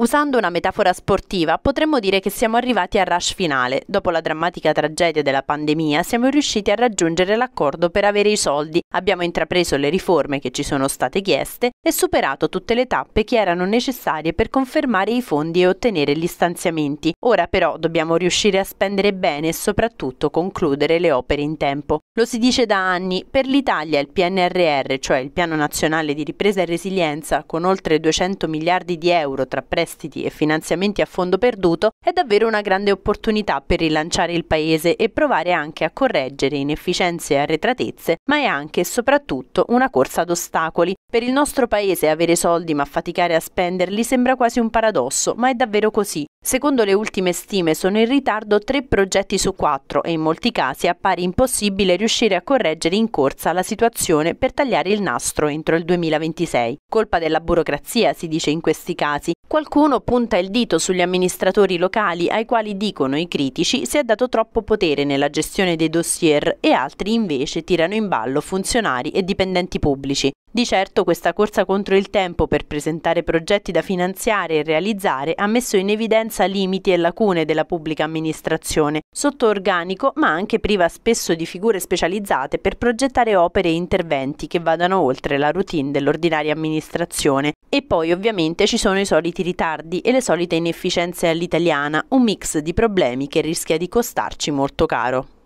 Usando una metafora sportiva, potremmo dire che siamo arrivati al rush finale. Dopo la drammatica tragedia della pandemia, siamo riusciti a raggiungere l'accordo per avere i soldi, abbiamo intrapreso le riforme che ci sono state chieste e superato tutte le tappe che erano necessarie per confermare i fondi e ottenere gli stanziamenti. Ora però dobbiamo riuscire a spendere bene e soprattutto concludere le opere in tempo. Lo si dice da anni, per l'Italia il PNRR, cioè il Piano Nazionale di Ripresa e Resilienza, con oltre 200 miliardi di euro tra prestiti prestiti e finanziamenti a fondo perduto è davvero una grande opportunità per rilanciare il Paese e provare anche a correggere inefficienze e arretratezze, ma è anche e soprattutto una corsa ad ostacoli. Per il nostro Paese avere soldi ma faticare a spenderli sembra quasi un paradosso, ma è davvero così. Secondo le ultime stime sono in ritardo tre progetti su quattro e in molti casi appare impossibile riuscire a correggere in corsa la situazione per tagliare il nastro entro il 2026. Colpa della burocrazia si dice in questi casi. Qualcuno Qualcuno punta il dito sugli amministratori locali ai quali dicono i critici si è dato troppo potere nella gestione dei dossier e altri invece tirano in ballo funzionari e dipendenti pubblici. Di certo questa corsa contro il tempo per presentare progetti da finanziare e realizzare ha messo in evidenza limiti e lacune della pubblica amministrazione, sotto organico ma anche priva spesso di figure specializzate per progettare opere e interventi che vadano oltre la routine dell'ordinaria amministrazione. E poi ovviamente ci sono i soliti ritardi e le solite inefficienze all'italiana, un mix di problemi che rischia di costarci molto caro.